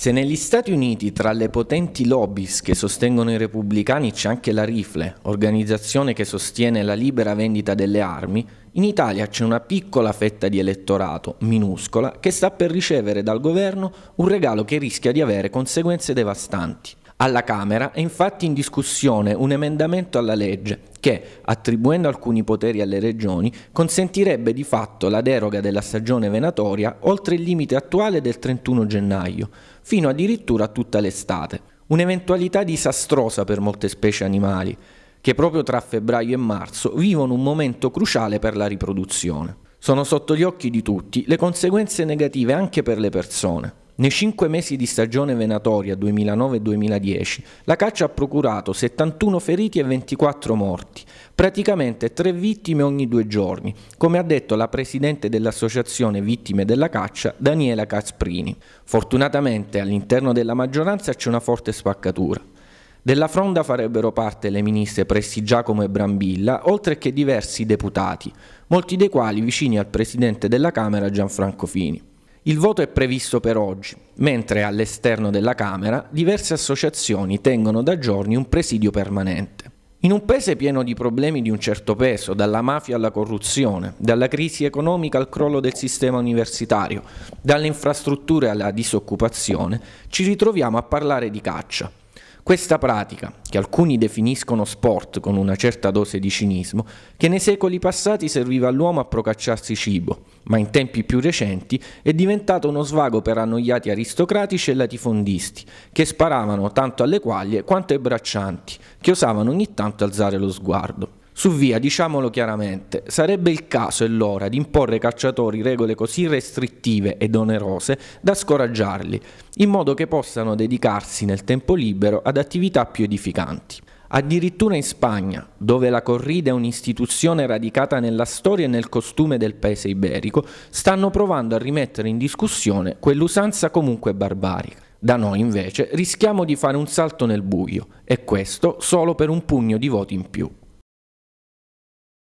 Se negli Stati Uniti tra le potenti lobbies che sostengono i repubblicani c'è anche la Rifle, organizzazione che sostiene la libera vendita delle armi, in Italia c'è una piccola fetta di elettorato, minuscola, che sta per ricevere dal governo un regalo che rischia di avere conseguenze devastanti. Alla Camera è infatti in discussione un emendamento alla legge che, attribuendo alcuni poteri alle regioni, consentirebbe di fatto la deroga della stagione venatoria oltre il limite attuale del 31 gennaio, fino addirittura a tutta l'estate. Un'eventualità disastrosa per molte specie animali, che proprio tra febbraio e marzo vivono un momento cruciale per la riproduzione. Sono sotto gli occhi di tutti le conseguenze negative anche per le persone. Nei cinque mesi di stagione venatoria 2009-2010 la caccia ha procurato 71 feriti e 24 morti, praticamente tre vittime ogni due giorni, come ha detto la presidente dell'associazione Vittime della Caccia, Daniela Casprini. Fortunatamente all'interno della maggioranza c'è una forte spaccatura. Della fronda farebbero parte le ministre Pressi Giacomo e Brambilla, oltre che diversi deputati, molti dei quali vicini al presidente della Camera Gianfranco Fini. Il voto è previsto per oggi, mentre all'esterno della Camera diverse associazioni tengono da giorni un presidio permanente. In un paese pieno di problemi di un certo peso, dalla mafia alla corruzione, dalla crisi economica al crollo del sistema universitario, dalle infrastrutture alla disoccupazione, ci ritroviamo a parlare di caccia, questa pratica, che alcuni definiscono sport con una certa dose di cinismo, che nei secoli passati serviva all'uomo a procacciarsi cibo, ma in tempi più recenti è diventata uno svago per annoiati aristocratici e latifondisti, che sparavano tanto alle quaglie quanto ai braccianti, che osavano ogni tanto alzare lo sguardo. Su via, diciamolo chiaramente, sarebbe il caso e l'ora di imporre ai cacciatori regole così restrittive ed onerose da scoraggiarli, in modo che possano dedicarsi nel tempo libero ad attività più edificanti. Addirittura in Spagna, dove la corrida è un'istituzione radicata nella storia e nel costume del paese iberico, stanno provando a rimettere in discussione quell'usanza comunque barbarica. Da noi invece rischiamo di fare un salto nel buio, e questo solo per un pugno di voti in più.